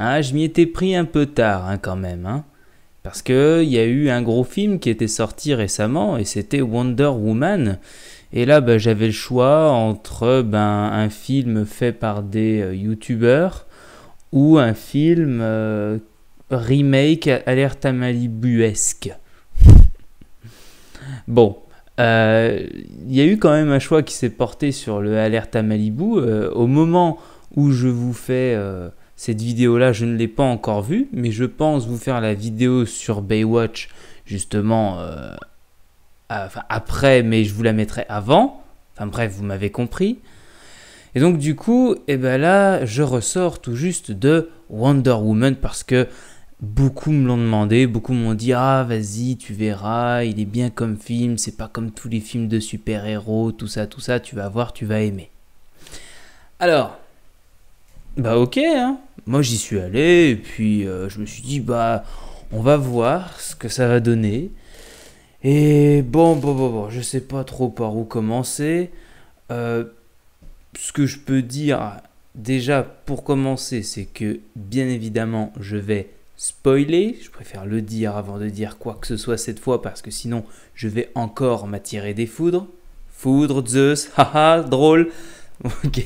Hein, je m'y étais pris un peu tard hein, quand même. Hein. parce qu'il y a eu un gros film qui était sorti récemment et c'était Wonder Woman. Et là, ben, j'avais le choix entre ben, un film fait par des euh, youtubeurs ou un film euh, remake alerte à malibuesque. Bon, il euh, y a eu quand même un choix qui s'est porté sur le alerte à Malibu. au moment où je vous fais cette vidéo-là, je ne l'ai pas encore vue, mais je pense vous faire la vidéo sur Baywatch, justement, euh, après, mais je vous la mettrai avant. Enfin bref, vous m'avez compris. Et donc du coup, eh ben là, je ressors tout juste de Wonder Woman parce que beaucoup me l'ont demandé, beaucoup m'ont dit ah vas-y, tu verras, il est bien comme film, c'est pas comme tous les films de super-héros, tout ça, tout ça, tu vas voir, tu vas aimer. Alors, bah ok, hein. moi j'y suis allé et puis euh, je me suis dit bah on va voir ce que ça va donner. Et bon bon bon bon, je sais pas trop par où commencer. Euh, ce que je peux dire déjà pour commencer, c'est que bien évidemment je vais spoiler. Je préfère le dire avant de dire quoi que ce soit cette fois parce que sinon je vais encore m'attirer des foudres. Foudre, Zeus, haha, drôle. Ok,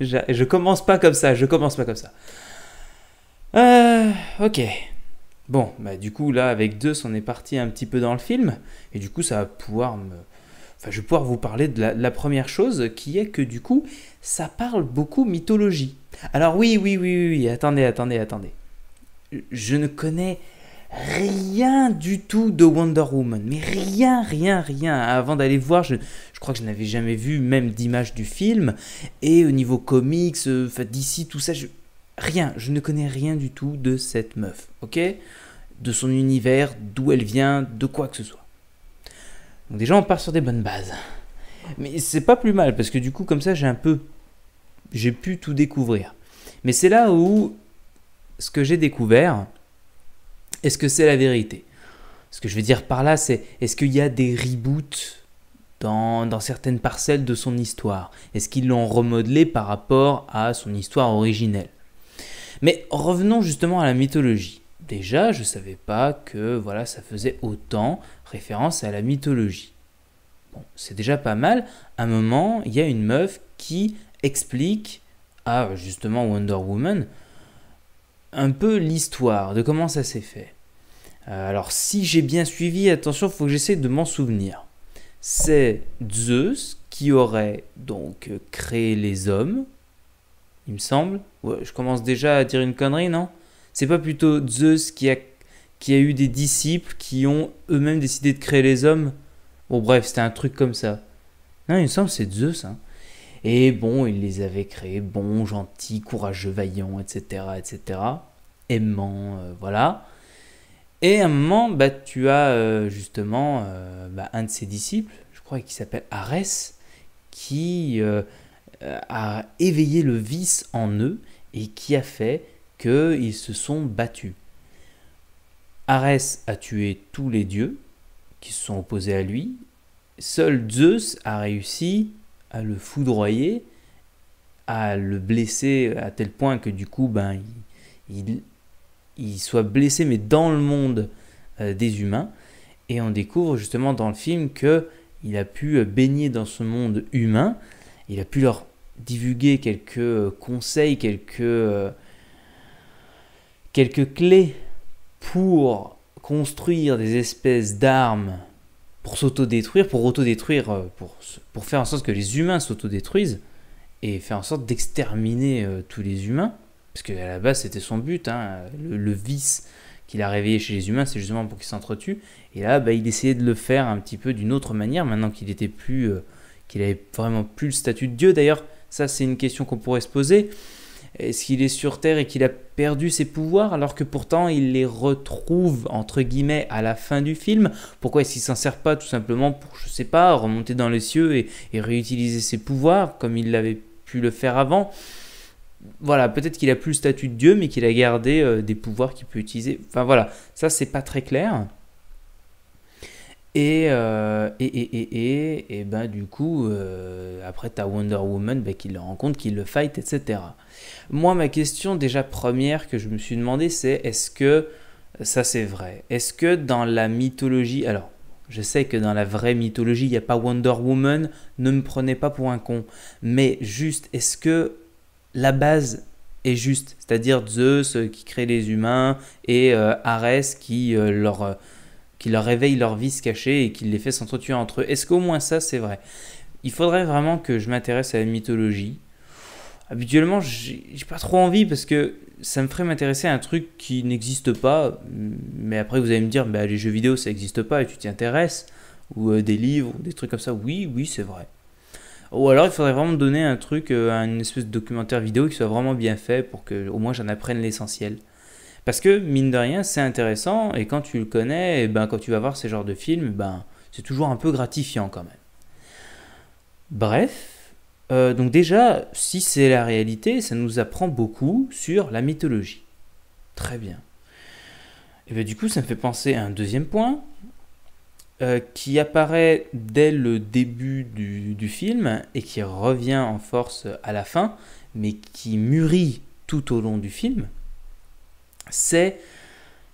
je, commence pas comme ça, je commence pas comme ça. Euh, ok. Bon, bah du coup là avec deux, on est parti un petit peu dans le film et du coup ça va pouvoir me, enfin je vais pouvoir vous parler de la, première chose qui est que du coup ça parle beaucoup mythologie. Alors oui, oui, oui, oui, oui. attendez, attendez, attendez. Je ne connais rien du tout de Wonder Woman. Mais rien, rien, rien. Avant d'aller voir, je, crois que je n'avais jamais vu même d'image du film. Et au niveau comics, euh, d'ici, tout ça, je, rien. Je ne connais rien du tout de cette meuf. Ok De son univers, d'où elle vient, de quoi que ce soit. Donc déjà, on part sur des bonnes bases. Mais c'est pas plus mal, parce que du coup, comme ça, j'ai un peu... J'ai pu tout découvrir. Mais c'est là où ce que j'ai découvert, est-ce que c'est la vérité Ce que je veux dire par là, c'est est-ce qu'il y a des reboots dans, certaines parcelles de son histoire Est-ce qu'ils l'ont remodelé par rapport à son histoire originelle Mais revenons justement à la mythologie. Déjà, je ne savais pas que voilà, ça faisait autant référence à la mythologie. Bon, c'est déjà pas mal. À un moment, il y a une meuf qui explique à justement Wonder Woman un peu l'histoire de comment ça s'est fait. Euh, alors si j'ai bien suivi, attention, il faut que j'essaie de m'en souvenir. C'est Zeus qui aurait donc créé les hommes, il me semble. Ouais, je commence déjà à dire une connerie, non C'est pas plutôt Zeus qui a, qui a eu des disciples qui ont eux-mêmes décidé de créer les hommes Bon bref, c'était un truc comme ça. Non, il me semble c'est Zeus. Hein. Et bon, il les avait créés bons, gentils, courageux, vaillants, etc., etc., aimants, euh, voilà. Et à un moment, bah, tu as euh, justement euh, bah, un de ses disciples, je crois qu'il s'appelle Arès, qui a éveillé le vice en eux et qui a fait qu'ils se sont battus. Arès a tué tous les dieux qui se sont opposés à lui. Seul Zeus a réussi à le foudroyer, à le blesser à tel point que du coup, ben, il, soit blessé, mais dans le monde euh, des humains. Et on découvre justement dans le film que il a pu euh, baigner dans ce monde humain. Il a pu leur divulguer quelques euh, conseils, quelques, quelques clés pour construire des espèces d'armes pour s'autodétruire, pour autodétruire, euh, pour, pour faire en sorte que les humains s'auto-détruisent et faire en sorte d'exterminer euh, tous les humains, parce qu'à la base c'était son but, hein, le, vice qu'il a réveillé chez les humains, c'est justement pour qu'ils s'entretuent. Et là, bah, il essayait de le faire un petit peu d'une autre manière, maintenant qu'il était plus, euh, qu'il avait vraiment plus le statut de Dieu. D'ailleurs, ça c'est une question qu'on pourrait se poser. Est-ce qu'il est sur Terre et qu'il a perdu ses pouvoirs alors que pourtant il les retrouve entre guillemets à la fin du film Pourquoi est-ce qu'il s'en sert pas tout simplement pour, je sais pas, remonter dans les cieux et, réutiliser ses pouvoirs comme il l'avait pu le faire avant voilà, peut-être qu'il a plus le statut de dieu, mais qu'il a gardé euh, des pouvoirs qu'il peut utiliser. Enfin voilà, ça c'est pas très clair. Et, et, et, et, et, ben, du coup, après, tu as Wonder Woman ben, qui le rencontre, qui le fight, etc. Moi, ma question déjà première que je me suis demandé, c'est est-ce que ça c'est vrai Est-ce que dans la mythologie. Alors, je sais que dans la vraie mythologie, il n'y a pas Wonder Woman, ne me prenez pas pour un con. Mais juste, est-ce que la base est juste C'est-à-dire Zeus qui crée les humains et Ares qui leur qui leur réveille leur vices cachés et qui les fait s'entretuer entre eux. Est-ce qu'au moins ça, c'est vrai Il faudrait vraiment que je m'intéresse à la mythologie. Habituellement, j'ai pas trop envie parce que ça me ferait m'intéresser à un truc qui n'existe pas. Mais après, vous allez me dire, bah, les jeux vidéo, ça n'existe pas et tu t'y intéresses. Ou euh, des livres, des trucs comme ça. Oui, oui, c'est vrai. Ou alors il faudrait vraiment donner un truc, à euh, une espèce de documentaire vidéo qui soit vraiment bien fait pour que au moins j'en apprenne l'essentiel. Parce que, mine de rien, c'est intéressant, et quand tu le connais, et ben, quand tu vas voir ces genres de films, ben, c'est toujours un peu gratifiant quand même. Bref, euh, donc déjà, si c'est la réalité, ça nous apprend beaucoup sur la mythologie. Très bien. Et bien, du coup, ça me fait penser à un deuxième point, euh, qui apparaît dès le début du, film et qui revient en force à la fin, mais qui mûrit tout au long du film, c'est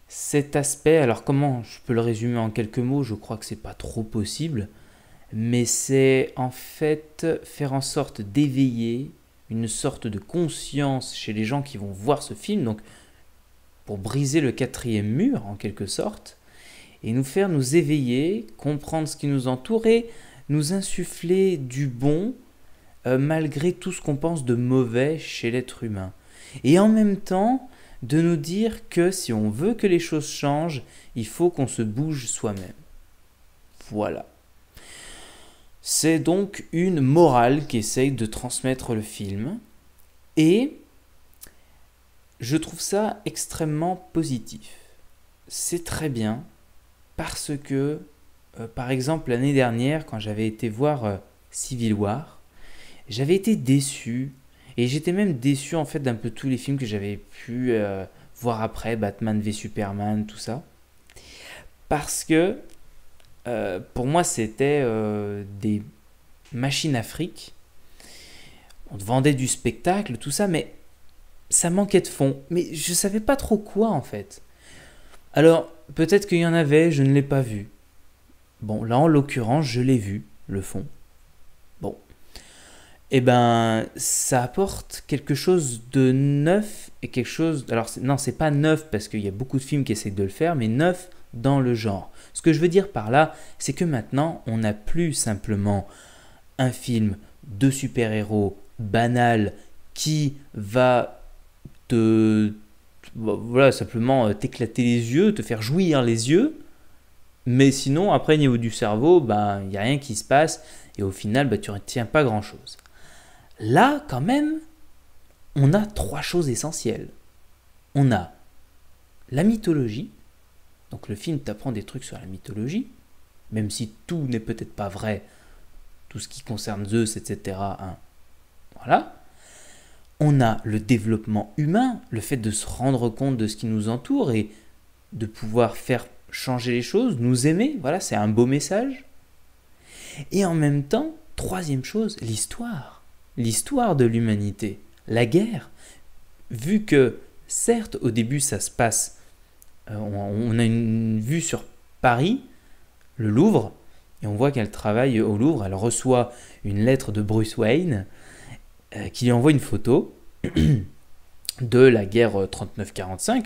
cet aspect, alors comment je peux le résumer en quelques mots, je crois que c'est pas trop possible, mais c'est en fait faire en sorte d'éveiller une sorte de conscience chez les gens qui vont voir ce film, donc pour briser le quatrième mur en quelque sorte, et nous faire nous éveiller, comprendre ce qui nous entoure et nous insuffler du bon euh, malgré tout ce qu'on pense de mauvais chez l'être humain. Et en même temps, de nous dire que si on veut que les choses changent, il faut qu'on se bouge soi-même. Voilà. C'est donc une morale qu'essaye de transmettre le film. Et je trouve ça extrêmement positif. C'est très bien parce que, euh, par exemple, l'année dernière, quand j'avais été voir euh, Civil War, j'avais été déçu et j'étais même déçu en fait d'un peu tous les films que j'avais pu euh, voir après, Batman v Superman, tout ça. Parce que euh, pour moi c'était euh, des machines à fric. On vendait du spectacle, tout ça, mais ça manquait de fond. Mais je ne savais pas trop quoi en fait. Alors peut-être qu'il y en avait, je ne l'ai pas vu. Bon, là en l'occurrence, je l'ai vu, le fond eh ben, ça apporte quelque chose de neuf et quelque chose. Alors, non, c'est pas neuf parce qu'il y a beaucoup de films qui essaient de le faire, mais neuf dans le genre. Ce que je veux dire par là, c'est que maintenant, on n'a plus simplement un film de super-héros banal qui va te. Bah, voilà, simplement euh, t'éclater les yeux, te faire jouir les yeux. Mais sinon, après, au niveau du cerveau, ben, il n'y a rien qui se passe. Et au final, ben, tu ne retiens pas grand-chose. Là, quand même, on a trois choses essentielles. On a la mythologie, donc le film t'apprend des trucs sur la mythologie, même si tout n'est peut-être pas vrai, tout ce qui concerne Zeus, etc. Hein. Voilà. On a le développement humain, le fait de se rendre compte de ce qui nous entoure et de pouvoir faire changer les choses, nous aimer, voilà, c'est un beau message. Et en même temps, troisième chose, l'histoire l'histoire de l'humanité. La guerre, vu que certes au début ça se passe, euh, on a une vue sur Paris, le Louvre, et on voit qu'elle travaille au Louvre, elle reçoit une lettre de Bruce Wayne euh, qui lui envoie une photo de la guerre 39-45,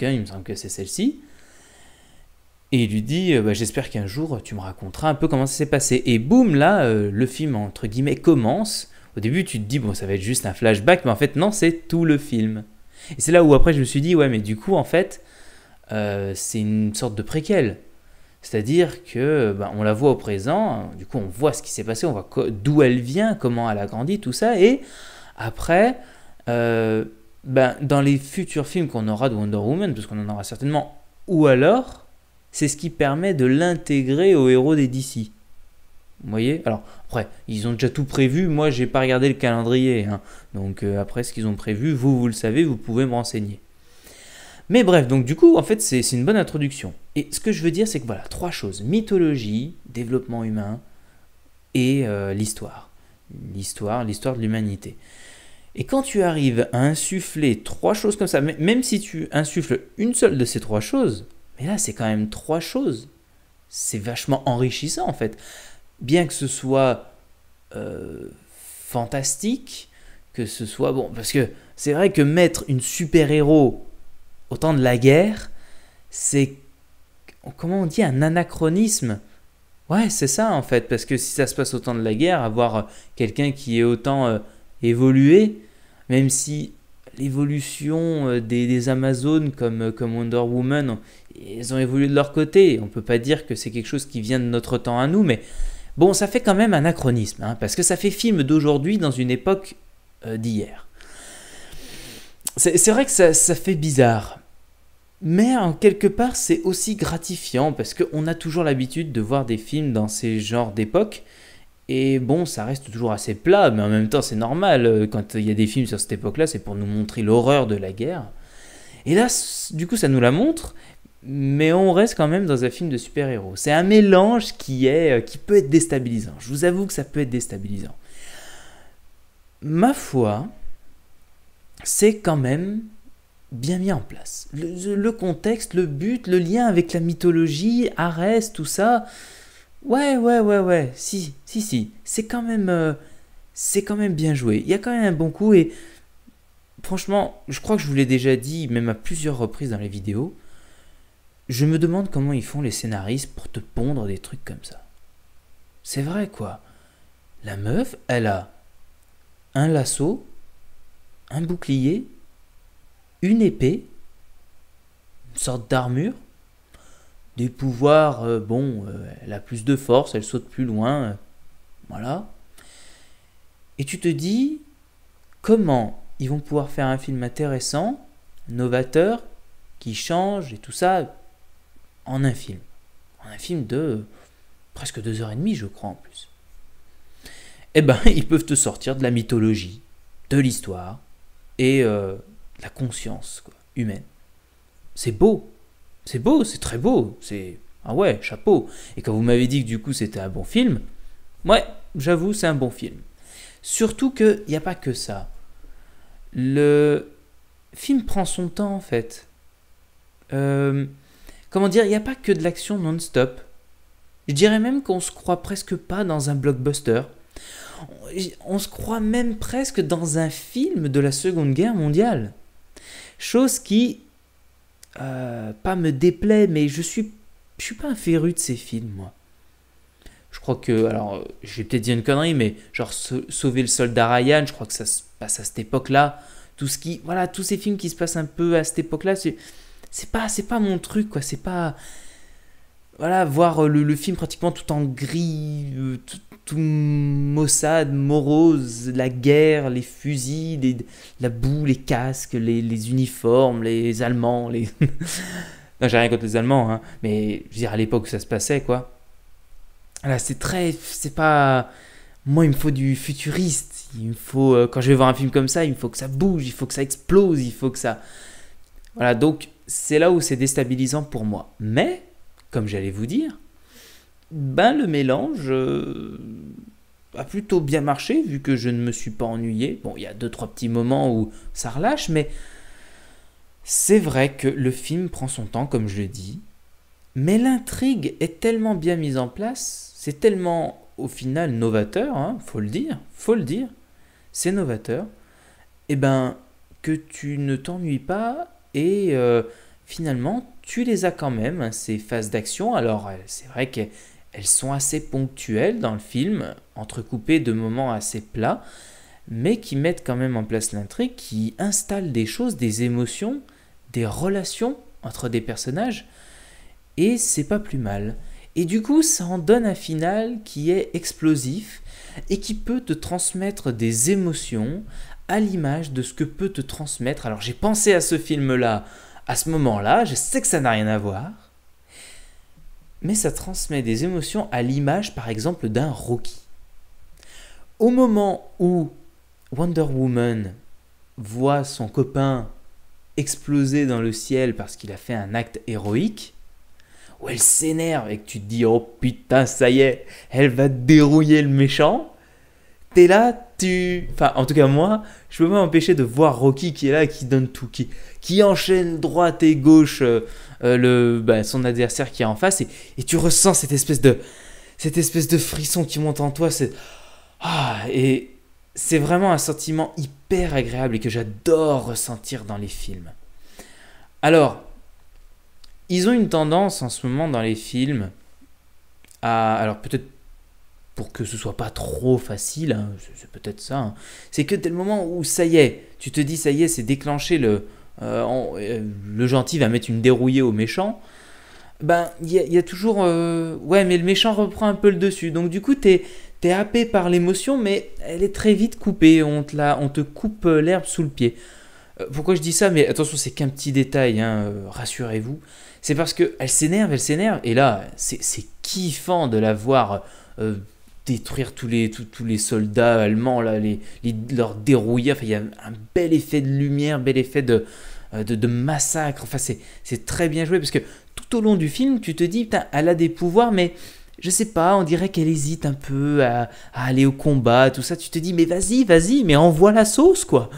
euh, hein, il me semble que c'est celle-ci. Et il lui dit bah, J'espère qu'un jour tu me raconteras un peu comment ça s'est passé. Et boum, là, le film, entre guillemets, commence au début, tu te dis, bon, ça va être juste un flashback, mais en fait, non, c'est tout le film. Et c'est là où après, je me suis dit, ouais, mais du coup, en fait, euh, c'est une sorte de préquelle. C'est-à-dire que bah, on la voit au présent, du coup, on voit ce qui s'est passé, on voit d'où elle vient, comment elle a grandi, tout ça, et après, euh, bah, dans les futurs films qu'on aura de Wonder Woman, parce qu'on en aura certainement, ou alors, c'est ce qui permet de l'intégrer au héros des DC. Vous voyez Alors, après, ils ont déjà tout prévu. Moi, j'ai pas regardé le calendrier. Hein. Donc, euh, après, ce qu'ils ont prévu, vous, vous le savez, vous pouvez me renseigner. Mais bref, donc du coup, en fait, c'est une bonne introduction. Et ce que je veux dire, c'est que voilà, trois choses mythologie, développement humain et euh, l'histoire. L'histoire, l'histoire de l'humanité. Et quand tu arrives à insuffler trois choses comme ça, même si tu insuffles une seule de ces trois choses, mais là, c'est quand même trois choses. C'est vachement enrichissant en fait bien que ce soit euh, fantastique, que ce soit bon, parce que c'est vrai que mettre une super-héros au temps de la guerre, c'est comment on dit un anachronisme. Ouais, c'est ça en fait, parce que si ça se passe au temps de la guerre, avoir quelqu'un qui est autant euh, évolué, même si l'évolution euh, des, des, Amazones comme, comme Wonder Woman, elles ont évolué de leur côté, on peut pas dire que c'est quelque chose qui vient de notre temps à nous, mais Bon, ça fait quand même un anachronisme, hein, parce que ça fait film d'aujourd'hui dans une époque euh, d'hier. C'est vrai que ça, ça fait bizarre, mais en quelque part c'est aussi gratifiant, parce qu'on a toujours l'habitude de voir des films dans ces genres d'époque, et bon, ça reste toujours assez plat, mais en même temps, c'est normal. Euh, quand il y a des films sur cette époque-là, c'est pour nous montrer l'horreur de la guerre. Et là, du coup, ça nous la montre, mais on reste quand même dans un film de super-héros. C'est un mélange euh, qui, peut être déstabilisant. Je vous avoue que ça peut être déstabilisant. Ma foi, c'est quand même bien mis en place. Le, contexte, le but, le lien avec la mythologie, Arès, tout ça. Ouais, ouais, ouais, ouais. Si, si, si. quand même, euh, c'est quand même bien joué. Il y a quand même un bon coup et franchement, je crois que je vous l'ai déjà dit, même à plusieurs reprises dans les vidéos. Je me demande comment ils font les scénaristes pour te pondre des trucs comme ça. C'est vrai quoi. La meuf, elle a un lasso, un bouclier, une épée, une sorte d'armure, des pouvoirs, euh, bon, euh, elle a plus de force, elle saute plus loin, euh, voilà. Et tu te dis, comment ils vont pouvoir faire un film intéressant, novateur, qui change et tout ça, en un film. En un film de presque deux heures et demie, je crois en plus. Eh ben, ils peuvent te sortir de la mythologie, de l'histoire et euh, de la conscience humaine. C'est beau, c'est beau, c'est très beau, c'est ah ouais, chapeau. Et quand vous m'avez dit que du coup c'était un bon film, ouais, j'avoue, c'est un bon film. Surtout qu'il n'y a pas que ça. Le film prend son temps en fait. Euh, Comment dire, il n'y a pas que de l'action non-stop. Je dirais même qu'on se croit presque pas dans un blockbuster. On se croit même presque dans un film de la Seconde Guerre mondiale. Chose qui, euh, pas me déplaît, mais je suis, je suis pas un féru de ces films, moi. Je crois que, alors, j'ai peut-être dit une connerie, mais genre Sauver le soldat Ryan, je crois que ça se passe à cette époque-là. Tout ce qui, voilà, tous ces films qui se passent un peu à cette époque-là, c'est c'est pas c'est pas mon truc quoi c'est pas voilà voir euh, le, film pratiquement tout en gris euh, tout, maussade morose la guerre les fusils la boue les casques les, uniformes les allemands les non j'ai rien contre les allemands hein, mais je veux dire à l'époque ça se passait quoi là c'est très c'est pas moi il me faut du futuriste il me faut euh, quand je vais voir un film comme ça il me faut que ça bouge il faut que ça explose il faut que ça voilà donc c'est là où c'est déstabilisant pour moi. Mais, comme j'allais vous dire, ben le mélange euh, a plutôt bien marché vu que je ne me suis pas ennuyé. Bon, il y a deux trois petits moments où ça relâche, mais c'est vrai que le film prend son temps, comme je le dis. Mais l'intrigue est tellement bien mise en place, c'est tellement au final novateur, hein, faut le dire, faut le dire, c'est novateur. Et eh ben que tu ne t'ennuies pas et euh, finalement tu les as quand même, ces phases d'action. Alors c'est vrai qu'elles sont assez ponctuelles dans le film, entrecoupées de moments assez plats, mais qui mettent quand même en place l'intrigue, qui installent des choses, des émotions, des relations entre des personnages, et c'est pas plus mal. Et du coup, ça en donne un final qui est explosif et qui peut te transmettre des émotions à l'image de ce que peut te transmettre. Alors j'ai pensé à ce film-là à ce moment-là, je sais que ça n'a rien à voir, mais ça transmet des émotions à l'image par exemple d'un Rocky. Au moment où Wonder Woman voit son copain exploser dans le ciel parce qu'il a fait un acte héroïque, où elle s'énerve et que tu dis oh putain ça y est, elle va dérouiller le méchant, t'es là, Enfin, en tout cas, moi, je peux pas m'empêcher de voir Rocky qui est là, qui donne tout, qui, qui enchaîne droite et gauche euh, euh, le, bah, son adversaire qui est en face, et, tu ressens cette espèce de. Cette espèce de frisson qui monte en toi, c'est. Ah, et c'est vraiment un sentiment hyper agréable et que j'adore ressentir dans les films. Alors, ils ont une tendance en ce moment dans les films à. Alors, peut-être pour que ce soit pas trop facile, hein, c'est peut-être ça, hein. c'est que dès le moment où ça y est, tu te dis ça y est, c'est déclenché, le, euh, euh, le gentil va mettre une dérouillée au méchant, ben il y, a toujours, euh, ouais mais le méchant reprend un peu le dessus, donc du coup tu es happé par l'émotion, mais elle est très vite coupée, on te, on te coupe l'herbe sous le pied. Pourquoi je dis ça Mais attention, c'est qu'un petit détail, hein, rassurez-vous. C'est parce qu'elle s'énerve, elle s'énerve, et là, c'est kiffant de la voir détruire tous les, tous, les soldats allemands, là, les, leur dérouiller. Enfin, il y a un bel effet de lumière, bel effet de, euh, de, massacre. Enfin, c'est très bien joué parce que tout au long du film, tu te dis, putain, elle a des pouvoirs, mais je sais pas, on dirait qu'elle hésite un peu à, à, aller au combat, tout ça. Tu te dis, mais vas-y, vas-y, mais envoie la sauce, quoi.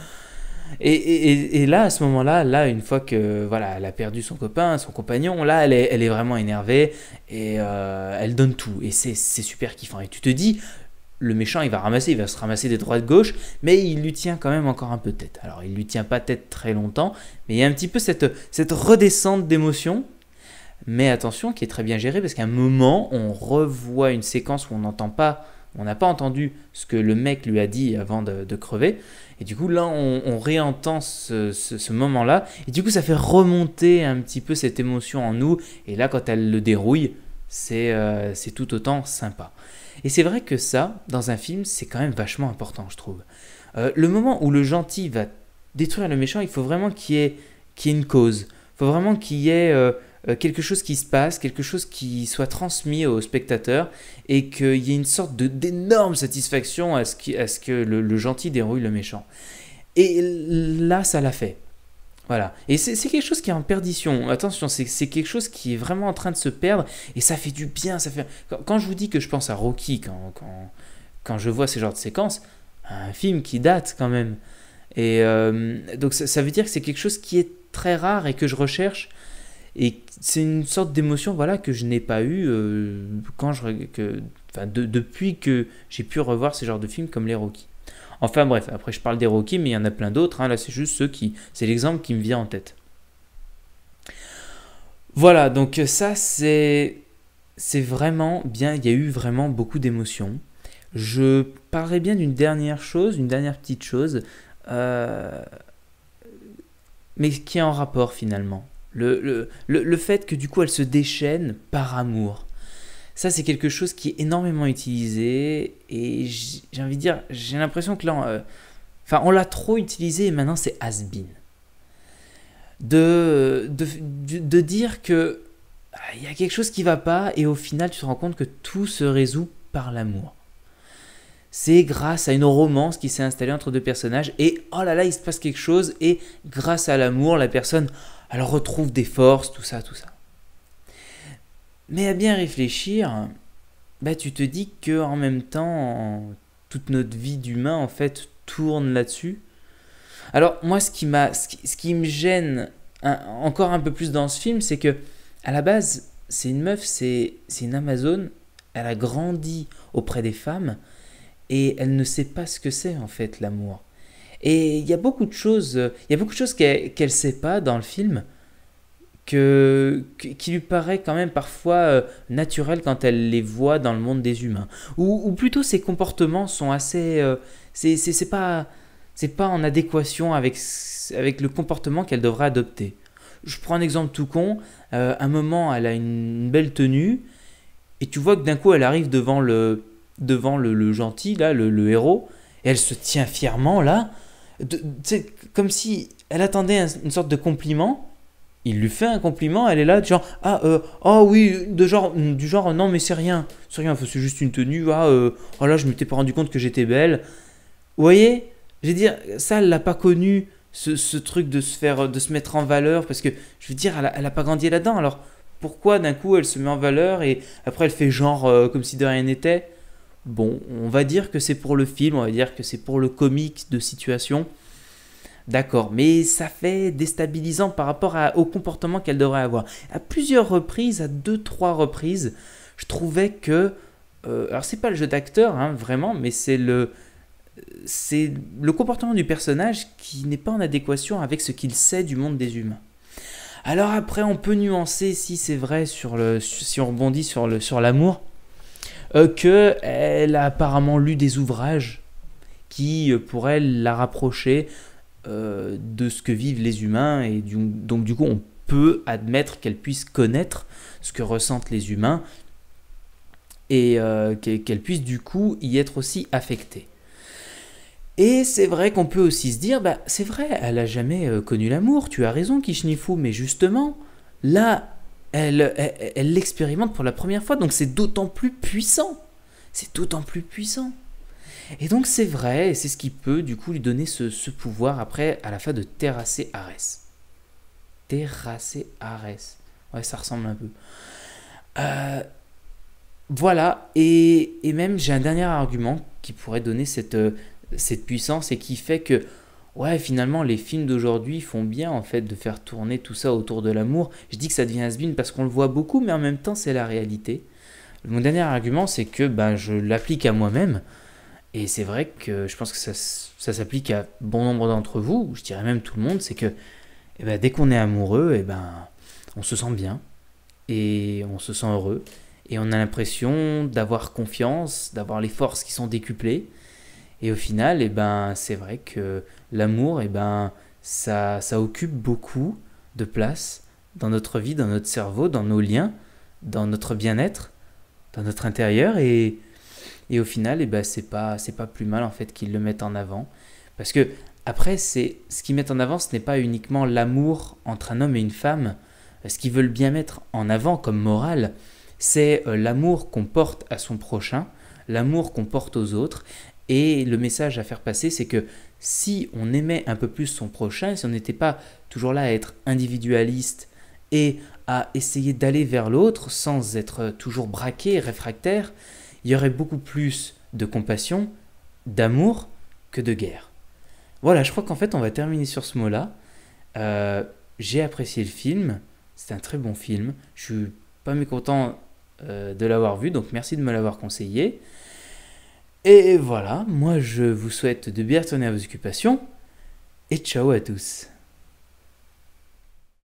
Et, là, à ce moment-là, là, une fois que voilà, elle a perdu son copain, son compagnon, là, elle est, elle est vraiment énervée et euh, elle donne tout. Et c'est super kiffant. Et tu te dis, le méchant, il va ramasser, il va se ramasser des droites gauche, mais il lui tient quand même encore un peu tête. Alors, il lui tient pas tête très longtemps, mais il y a un petit peu cette, cette redescente d'émotion. Mais attention, qui est très bien gérée, parce qu'à un moment, on revoit une séquence où on n'entend pas on n'a pas entendu ce que le mec lui a dit avant de, crever. Et du coup, là, on, réentend ce, moment-là. Et du coup, ça fait remonter un petit peu cette émotion en nous. Et là, quand elle le dérouille, c'est euh, tout autant sympa. Et c'est vrai que ça, dans un film, c'est quand même vachement important, je trouve. Euh, le moment où le gentil va détruire le méchant, il faut vraiment qu'il y, ait une cause. Il faut vraiment qu'il y ait... Euh, euh, quelque chose qui se passe, quelque chose qui soit transmis au spectateur et qu'il y ait une sorte d'énorme satisfaction à ce, qui, ce que le, gentil dérouille le méchant. Et là, ça l'a fait. Voilà. Et c'est quelque chose qui est en perdition. Attention, c'est quelque chose qui est vraiment en train de se perdre et ça fait du bien. Ça fait... Quand, je vous dis que je pense à Rocky, quand, quand, quand je vois ces genres de séquences, un film qui date quand même. Et euh, donc ça, veut dire que c'est quelque chose qui est très rare et que je recherche et c'est une sorte d'émotion voilà, que je n'ai pas eu euh, quand je, depuis que j'ai pu revoir ce genre de films comme les Rocky. Enfin bref, après je parle des Rocky, mais il y en a plein d'autres. Hein. Là, c'est juste ceux qui. C'est l'exemple qui me vient en tête. Voilà, donc ça, c'est. C'est vraiment bien. Il y a eu vraiment beaucoup d'émotions. Je parlerai bien d'une dernière chose, une dernière petite chose, euh, mais qui est en rapport finalement. Le, le, fait que du coup elle se déchaîne par amour. Ça, c'est quelque chose qui est énormément utilisé et j'ai envie de dire, j'ai l'impression que là, euh, on l'a trop utilisé et maintenant c'est has been. De, de, dire que ah, il y a quelque chose qui va pas et au final tu te rends compte que tout se résout par l'amour. C'est grâce à une romance qui s'est installée entre deux personnages et oh là là il se passe quelque chose et grâce à l'amour la personne elle retrouve des forces, tout ça, tout ça. Mais à bien réfléchir, bah, tu te dis que en même temps, toute notre vie d'humain, en fait, tourne là-dessus. Alors, moi, ce qui, m'a, ce qui, me gêne encore un peu plus dans ce film, c'est que, à la base, c'est une meuf, c'est, c'est une Amazone, elle a grandi auprès des femmes, et elle ne sait pas ce que c'est, en fait, l'amour. Et il y a beaucoup de choses, il y a beaucoup de choses qu'elle ne sait pas dans le film, que, qui lui paraît quand même parfois euh, naturel quand elle les voit dans le monde des humains. Ou, ou plutôt ses comportements sont assez... Euh, c'est pas, pas en adéquation avec, avec le comportement qu'elle devrait adopter. Je prends un exemple tout con, euh, un moment elle a une belle tenue, et tu vois que d'un coup elle arrive devant le, devant le, gentil, là, le, le héros, et elle se tient fièrement là, c'est comme si elle attendait une sorte de compliment. Il lui fait un compliment, elle est là, du genre, ah, oh oui, de genre, du genre, non, mais c'est rien, c'est rien, c'est juste une tenue, ah, euh, oh là, je m'étais pas rendu compte que j'étais belle. Vous voyez Je veux dire, ça, elle l'a pas connu, ce, truc de se faire, de se mettre en valeur, parce que, je veux dire, elle a, pas grandi là-dedans, alors pourquoi d'un coup elle se met en valeur et après elle fait genre euh, comme si de rien n'était Bon, on va dire que c'est pour le film, on va dire que c'est pour le comique de situation. D'accord, mais ça fait déstabilisant par rapport à, au comportement qu'elle devrait avoir. À plusieurs reprises, à deux, trois reprises, je trouvais que. Euh, alors, c'est pas le jeu d'acteur, hein, vraiment, mais c'est le. C'est le comportement du personnage qui n'est pas en adéquation avec ce qu'il sait du monde des humains. Alors après, on peut nuancer si c'est vrai sur le, si on rebondit sur le, sur l'amour. Euh, que qu'elle a apparemment lu des ouvrages qui, euh, pour elle, la rapprocher euh, de ce que vivent les humains. Et donc, du coup, on peut admettre qu'elle puisse connaître ce que ressentent les humains et qu'elle puisse, du coup, y être aussi affectée. Et c'est vrai qu'on peut aussi se dire, bah, c'est vrai, elle a jamais connu l'amour, tu as raison fou mais justement, là, euh, elle, l'expérimente pour la première fois, donc c'est d'autant plus puissant. C'est d'autant plus puissant. Et donc c'est vrai, et c'est ce qui peut du coup lui donner ce, pouvoir après à la fin de terrasser Ares. Terrasser Ares. Ouais, ça ressemble un peu. Euh, voilà, et, et même j'ai un dernier argument qui pourrait donner cette, euh, cette puissance et qui fait que ouais, finalement, les films d'aujourd'hui font bien en fait de faire tourner tout ça autour de l'amour. Je dis que ça devient has-been parce qu'on le voit beaucoup, mais en même temps, c'est la réalité. Mon dernier argument, c'est que ben, je l'applique à moi-même. Et c'est vrai que je pense que ça, s'applique à bon nombre d'entre vous, je dirais même tout le monde, c'est que eh ben, dès qu'on est amoureux, eh ben, on se sent bien et on se sent heureux et on a l'impression d'avoir confiance, d'avoir les forces qui sont décuplées. Et au final, eh ben, c'est vrai que l'amour, eh ben, ça, ça occupe beaucoup de place dans notre vie, dans notre cerveau, dans nos liens, dans notre bien-être, dans notre intérieur. Et, et au final, eh ben, c'est pas, c'est pas plus mal en fait qu'ils le mettent en avant. Parce que après, c'est ce qu'ils mettent en avant, ce n'est pas uniquement l'amour entre un homme et une femme. Ce qu'ils veulent bien mettre en avant comme morale, c'est euh, l'amour qu'on porte à son prochain, l'amour qu'on porte aux autres, et le message à faire passer, c'est que si on aimait un peu plus son prochain, si on n'était pas toujours là à être individualiste et à essayer d'aller vers l'autre sans être toujours braqué, réfractaire, il y aurait beaucoup plus de compassion, d'amour que de guerre. Voilà, je crois qu'en fait on va terminer sur ce mot-là. Euh, j'ai apprécié le film, c'est un très bon film, je suis pas mécontent euh, de l'avoir vu, donc merci de me l'avoir conseillé. Et voilà, moi je vous souhaite de bien retourner à vos occupations, et ciao à tous